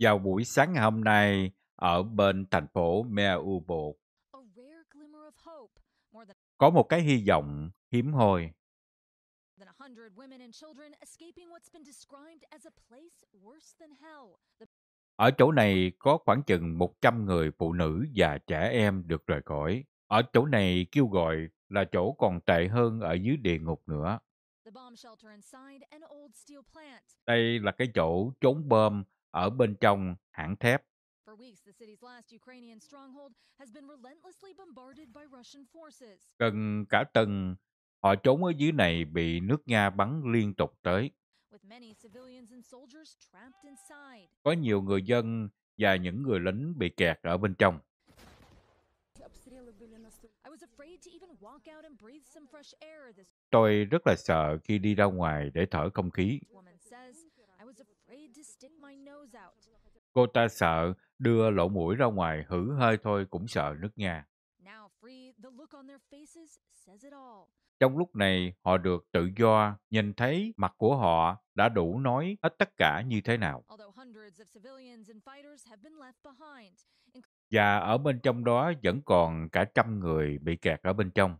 Vào buổi sáng ngày hôm nay ở bên thành phố Mariupol, có một cái hy vọng hiếm hoi. Ở chỗ này có khoảng chừng 100 người phụ nữ và trẻ em được rời khỏi. Ở chỗ này kêu gọi là chỗ còn tệ hơn ở dưới địa ngục nữa. Đây là cái chỗ trốn bom ở bên trong hãng thép. Gần cả tuần, họ trốn ở dưới này bị nước Nga bắn liên tục tới. Có nhiều người dân và những người lính bị kẹt ở bên trong. Tôi rất là sợ khi đi ra ngoài để thở không khí. Cô ta sợ đưa lỗ mũi ra ngoài hử hơi thôi cũng sợ nước nha. Trong lúc này, họ được tự do, nhìn thấy mặt của họ đã đủ nói hết tất cả như thế nào. Và ở bên trong đó vẫn còn cả trăm người bị kẹt ở bên trong.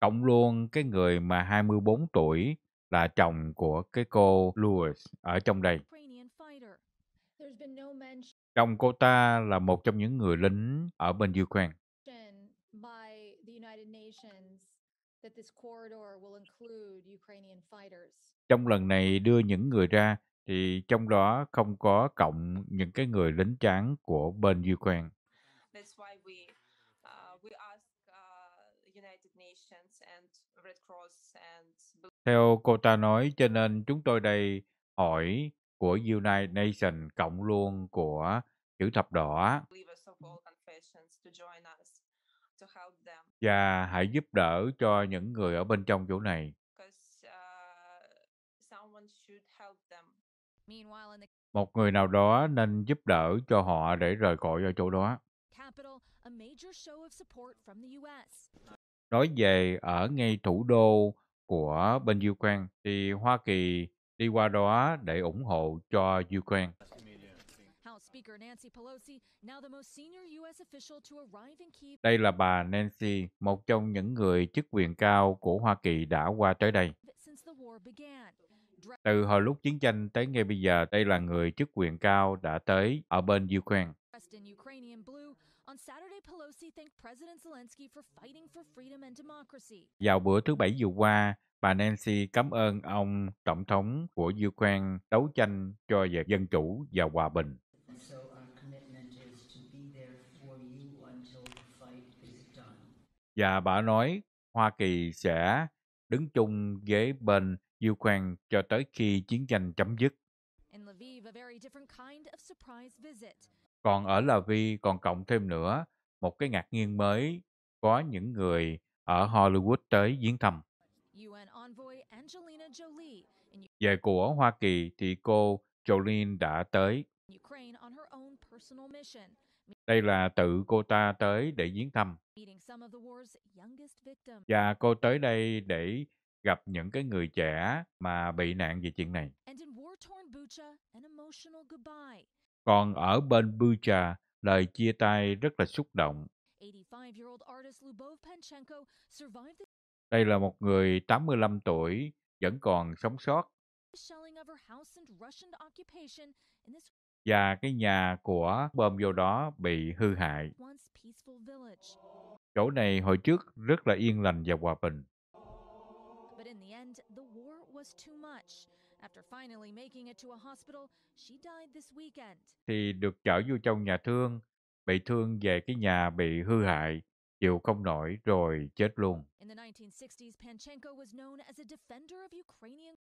Cộng luôn cái người mà 24 tuổi là chồng của cái cô Louis ở trong đây. Chồng cô ta là một trong những người lính ở bên Ukraine. Trong lần này đưa những người ra thì trong đó không có cộng những cái người lính tráng của bên Ukraine. Uh, uh, Theo cô ta nói, cho nên chúng tôi đây hỏi của United Nations cộng luôn của chữ thập đỏ và hãy giúp đỡ cho những người ở bên trong chỗ này. Uh, Một người nào đó nên giúp đỡ cho họ để rời khỏi ở chỗ đó. Nói về ở ngay thủ đô của bên Ukraine thì Hoa Kỳ đi qua đó để ủng hộ cho Ukraine. Đây là bà Nancy, một trong những người chức quyền cao của Hoa Kỳ đã qua tới đây. Từ hồi lúc chiến tranh tới ngay bây giờ, đây là người chức quyền cao đã tới ở bên Ukraine. Vào bữa thứ Bảy vừa qua, bà Nancy cảm ơn ông Tổng thống của Ukraine đấu tranh cho về dân chủ và hòa bình. và bà nói Hoa Kỳ sẽ đứng chung với bên Ukraine cho tới khi chiến tranh chấm dứt. Còn ở La Vi còn cộng thêm nữa một cái ngạc nhiên mới có những người ở Hollywood tới viếng thăm. Về của Hoa Kỳ thì cô Jolene đã tới. Đây là tự cô ta tới để viếng thăm. Và cô tới đây để gặp những cái người trẻ mà bị nạn về chuyện này. Còn ở bên Bucha, lời chia tay rất là xúc động. Đây là một người 85 tuổi vẫn còn sống sót và cái nhà của bơm vô đó bị hư hại. Chỗ này hồi trước rất là yên lành và hòa bình. Thì được chở vô trong nhà thương, bị thương về cái nhà bị hư hại chịu không nổi rồi chết luôn.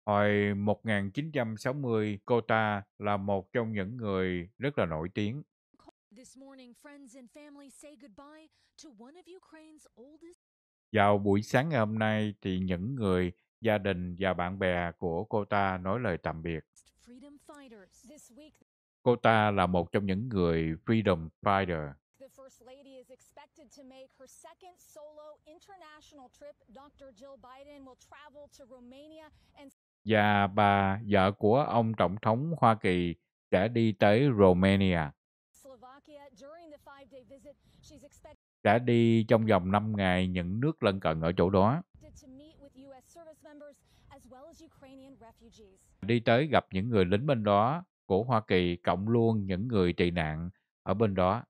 Hồi 1960, cô ta là một trong những người rất là nổi tiếng. Vào buổi sáng ngày hôm nay thì những người, gia đình và bạn bè của cô ta nói lời tạm biệt. Cô ta là một trong những người Freedom Fighter is expected to make her second solo international trip. Dr. Jill Biden will travel to Romania and và bà vợ của ông tổng thống Hoa Kỳ sẽ đi tới Romania. Sẽ đi trong vòng 5 ngày những nước lân cận ở chỗ đó. Đi tới gặp những người lính bên đó của Hoa Kỳ cộng luôn những người tị nạn ở bên đó.